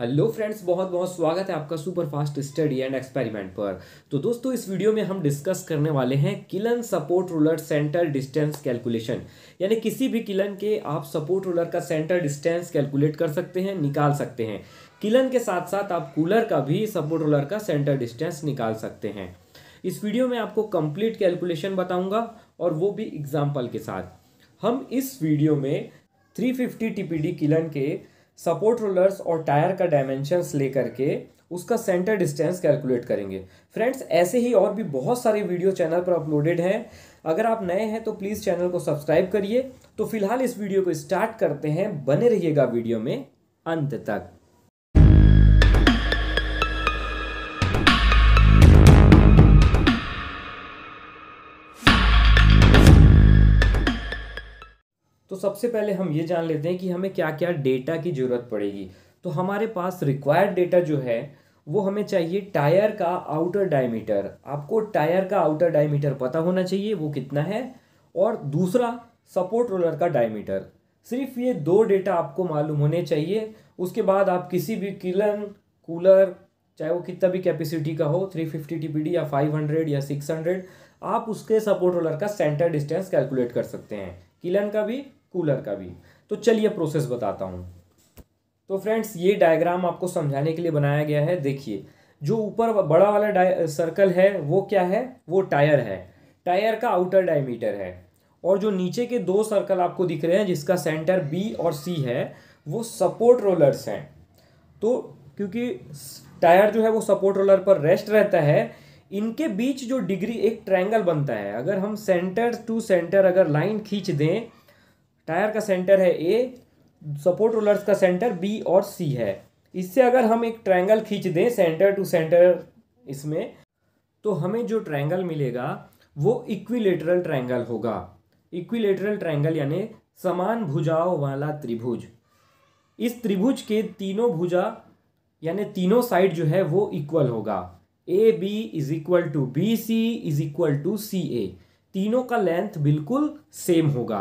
Hello friends बहुत बहुत स्वागत है आपका super fast study and experiment पर तो दोस्तों इस वीडियो में हम डिस्कस करने वाले हैं kiln support roller centre distance calculation यानी किसी भी किलन के आप सपोर्ट रोलर का सेंटर डिस्टेंस कैलकुलेट कर सकते हैं निकाल सकते हैं किलन के साथ साथ आप कूलर का भी सपोर्ट रोलर का सेंटर डिस्टेंस निकाल सकते हैं इस वीडियो में आपको कंप्लीट कैलकुलेशन बताऊँगा और वो भी एग्जाम्पल के साथ हम इस वीडियो में 350 टीपीडी किलन के सपोर्ट रोलर्स और टायर का डायमेंशंस ले करके उसका सेंटर डिस्टेंस कैलकुलेट करेंगे फ्रेंड्स ऐसे ही और भी बहुत सारे वीडियो चैनल पर अपलोडेड हैं अगर आप नए हैं तो प्लीज़ चैनल को सब्सक्राइब करिए तो फिलहाल इस वीडियो को स्टार्ट करते हैं बने रहिएगा वीडियो में अंत तक तो सबसे पहले हम ये जान लेते हैं कि हमें क्या क्या डेटा की ज़रूरत पड़ेगी तो हमारे पास रिक्वायर्ड डेटा जो है वो हमें चाहिए टायर का आउटर डायमीटर आपको टायर का आउटर डायमीटर पता होना चाहिए वो कितना है और दूसरा सपोर्ट रोलर का डायमीटर सिर्फ ये दो डेटा आपको मालूम होने चाहिए उसके बाद आप किसी भी किलन कूलर चाहे वो कितना भी कैपेसिटी का हो थ्री फिफ्टी या फाइव या सिक्स आप उसके सपोर्ट रोलर का सेंटर डिस्टेंस कैलकुलेट कर सकते हैं किलन का भी कूलर का भी तो चलिए प्रोसेस बताता हूँ तो फ्रेंड्स ये डायग्राम आपको समझाने के लिए बनाया गया है देखिए जो ऊपर बड़ा वाला सर्कल है वो क्या है वो टायर है टायर का आउटर डायमीटर है और जो नीचे के दो सर्कल आपको दिख रहे हैं जिसका सेंटर बी और सी है वो सपोर्ट रोलर्स हैं तो क्योंकि टायर जो है वो सपोर्ट रोलर पर रेस्ट रहता है इनके बीच जो डिग्री एक ट्रायंगल बनता है अगर हम सेंटर टू सेंटर अगर लाइन खींच दें टायर का सेंटर है ए सपोर्ट रोलर्स का सेंटर बी और सी है इससे अगर हम एक ट्रायंगल खींच दें सेंटर टू सेंटर इसमें तो हमें जो ट्रायंगल मिलेगा वो इक्विलेटरल ट्रायंगल होगा इक्विलेटरल ट्रायंगल यानी समान भुजाओं वाला त्रिभुज इस त्रिभुज के तीनों भुजा यानी तीनों साइड जो है वो इक्वल होगा A B is equal to B C is equal to C A तीनों का लेंथ बिल्कुल सेम होगा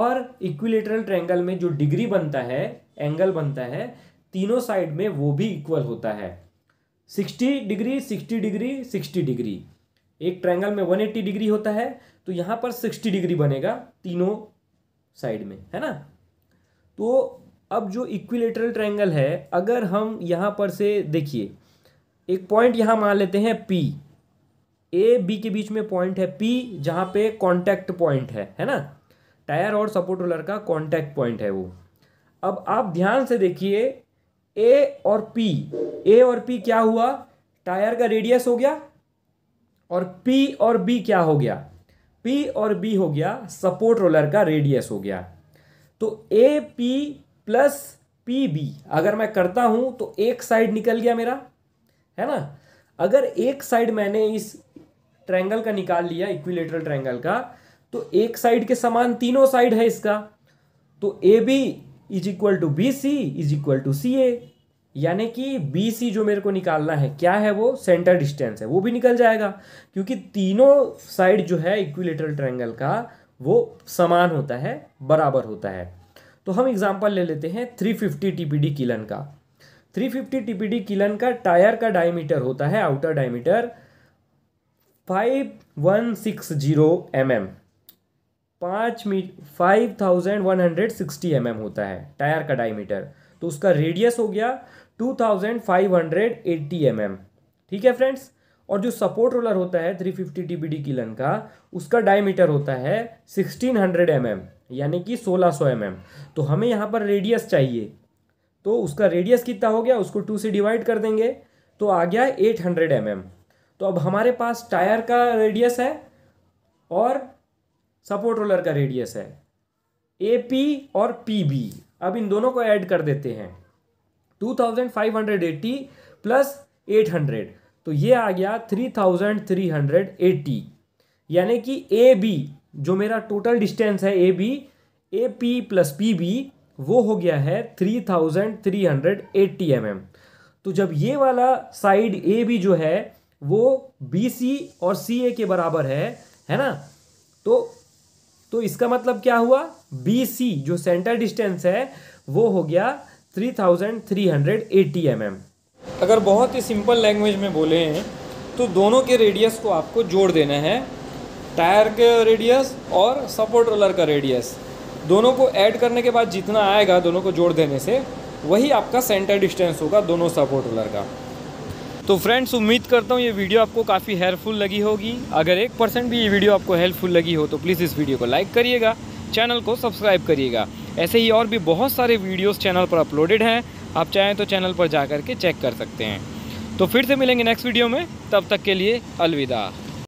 और इक्विलेटरल ट्रैंगल में जो डिग्री बनता है एंगल बनता है तीनों साइड में वो भी इक्वल होता है sixty degree sixty degree sixty degree एक ट्रैंगल में वन एट्टी डिग्री होता है तो यहाँ पर सिक्सटी डिग्री बनेगा तीनों साइड में है ना तो अब जो इक्विलेटरल ट्रैंगल है अगर हम यहाँ पर से देखिए एक पॉइंट यहाँ मान लेते हैं पी ए बी के बीच में पॉइंट है पी जहाँ पे कॉन्टैक्ट पॉइंट है है ना टायर और सपोर्ट रोलर का कॉन्टैक्ट पॉइंट है वो अब आप ध्यान से देखिए ए और पी ए और पी क्या हुआ टायर का रेडियस हो गया और पी और बी क्या हो गया पी और बी हो गया सपोर्ट रोलर का रेडियस हो गया तो A P plus P B अगर मैं करता हूं तो एक साइड निकल गया मेरा है ना अगर एक साइड मैंने इस ट्रायंगल का निकाल लिया इक्विलेटरल ट्रायंगल का तो एक साइड के समान तीनों साइड है इसका तो A B is equal to B C is equal to C A यानी कि बी सी जो मेरे को निकालना है क्या है वो सेंटर डिस्टेंस है वो भी निकल जाएगा क्योंकि तीनों साइड जो है इक्विलेटरल ट्रायंगल का वो समान होता है बराबर होता है तो हम एग्जांपल ले लेते हैं 350 टीपीडी किलन का 350 टीपीडी किलन का टायर का डायमीटर होता है आउटर डायमीटर 5160 वन mm. पाँच मीट five thousand one hundred sixty M M होता है टायर का डायमीटर तो उसका रेडियस हो गया two thousand five hundred eighty M M ठीक है फ्रेंड्स और जो सपोर्ट रोलर होता है three fifty T B D kiln का उसका डायमीटर होता है सिक्सटीन हंड्रेड एम एम यानी कि सोलह सौ एम एम तो हमें यहाँ पर रेडियस चाहिए तो उसका रेडियस कितना हो गया उसको टू से डिवाइड कर देंगे तो आ गया एट हंड्रेड एम एम तो अब हमारे पास टायर का रेडियस है और सपोर्ट रोलर का रेडियस है ए पी और पी बी अब इन दोनों को ऐड कर देते हैं two thousand five hundred eighty plus eight hundred तो ये आ गया three three thousand hundred eighty यानी कि ए बी जो मेरा टोटल डिस्टेंस है A B A P plus P B वो हो गया है three three thousand hundred eighty M M तो जब ये वाला साइड ए बी जो है वो बी सी और सी ए के बराबर है है ना तो इसका मतलब क्या हुआ बी सी जो सेंटर डिस्टेंस है वो हो गया three thousand three hundred eighty M M अगर बहुत ही सिंपल लैंग्वेज में बोले हैं तो दोनों के रेडियस को आपको जोड़ देना है टायर के रेडियस और सपोर्ट रोलर का रेडियस दोनों को ऐड करने के बाद जितना आएगा दोनों को जोड़ देने से वही आपका सेंटर डिस्टेंस होगा दोनों सपोर्ट रोलर का तो फ्रेंड्स उम्मीद करता हूँ ये वीडियो आपको काफ़ी हेल्पफुल लगी होगी अगर एक परसेंट भी ये वीडियो आपको हेल्पफुल लगी हो तो प्लीज़ इस वीडियो को लाइक करिएगा चैनल को सब्सक्राइब करिएगा ऐसे ही और भी बहुत सारे वीडियोस चैनल पर अपलोडेड हैं आप चाहें तो चैनल पर जा के चेक कर सकते हैं तो फिर से मिलेंगे नेक्स्ट वीडियो में तब तक के लिए अलविदा